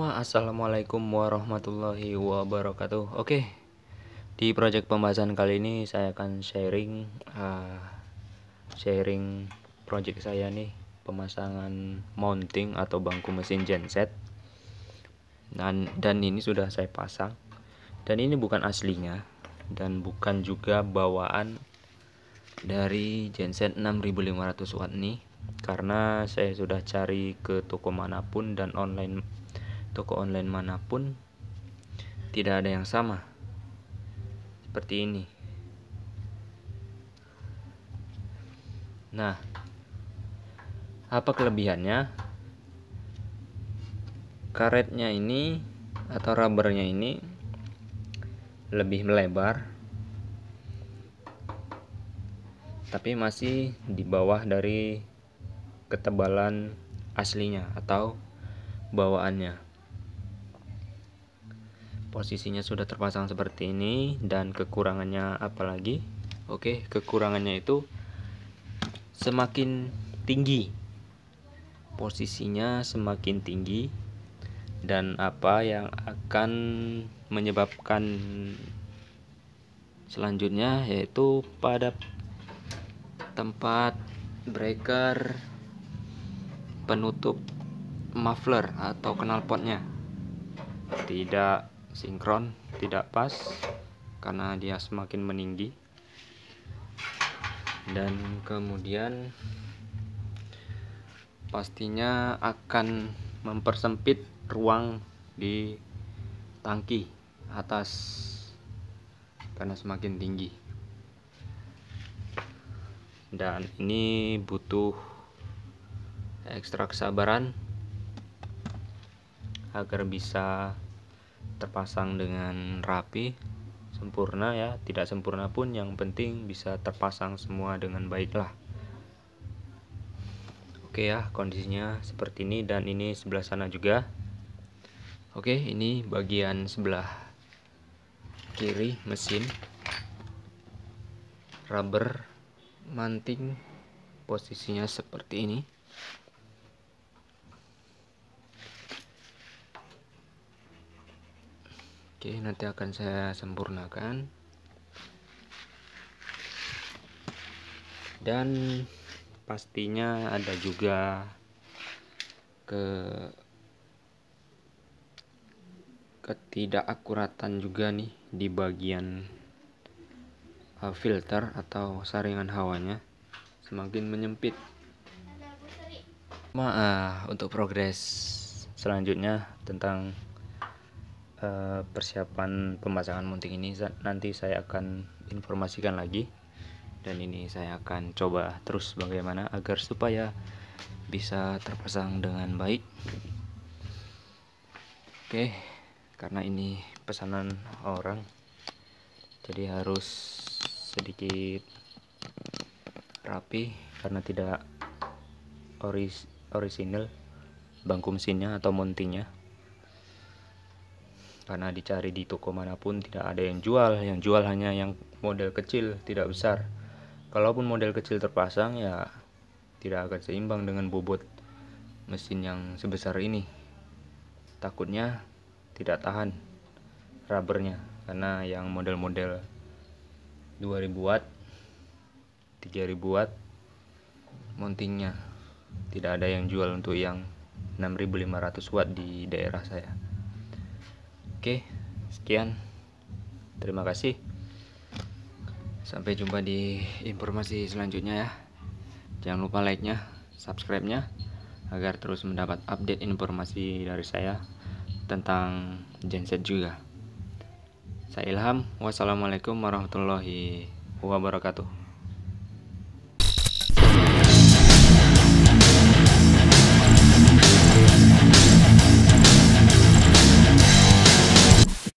Wah, assalamualaikum warahmatullahi wabarakatuh. Oke, di project pembahasan kali ini saya akan sharing, uh, sharing proyek saya nih pemasangan mounting atau bangku mesin genset. Dan dan ini sudah saya pasang. Dan ini bukan aslinya dan bukan juga bawaan dari genset 6500 watt nih karena saya sudah cari ke toko manapun dan online toko online manapun tidak ada yang sama seperti ini. Nah, apa kelebihannya? Karetnya ini atau rubbernya ini lebih melebar tapi masih di bawah dari ketebalan aslinya atau bawaannya posisinya sudah terpasang seperti ini dan kekurangannya apalagi oke kekurangannya itu semakin tinggi posisinya semakin tinggi dan apa yang akan menyebabkan selanjutnya yaitu pada tempat breaker penutup muffler atau knalpotnya tidak sinkron tidak pas karena dia semakin meninggi dan kemudian pastinya akan mempersempit ruang di tangki atas karena semakin tinggi dan ini butuh ekstrak sabaran agar bisa terpasang dengan rapi sempurna ya tidak sempurna pun yang penting bisa terpasang semua dengan baik lah oke ya kondisinya seperti ini dan ini sebelah sana juga oke ini bagian sebelah kiri mesin rubber manting posisinya seperti ini Oke, nanti akan saya sempurnakan. Dan pastinya ada juga ke ketidakakuratan juga nih di bagian e, filter atau saringan hawanya semakin menyempit. Maaf e, untuk progres selanjutnya tentang Eh, persiapan pemasangan mounting ini nanti saya akan informasikan lagi dan ini saya akan coba terus bagaimana agar supaya bisa terpasang dengan baik oke karena ini pesanan orang jadi harus sedikit rapi karena tidak oris orisinil mesinnya atau mountingnya karena dicari di toko manapun tidak ada yang jual yang jual hanya yang model kecil tidak besar kalaupun model kecil terpasang ya tidak akan seimbang dengan bobot mesin yang sebesar ini takutnya tidak tahan rubbernya karena yang model-model 2000 watt 3000 watt mountingnya tidak ada yang jual untuk yang 6500 watt di daerah saya Oke, sekian. Terima kasih. Sampai jumpa di informasi selanjutnya ya. Jangan lupa like-nya, subscribe-nya agar terus mendapat update informasi dari saya tentang genset juga. Saya Ilham, wassalamualaikum warahmatullahi wabarakatuh.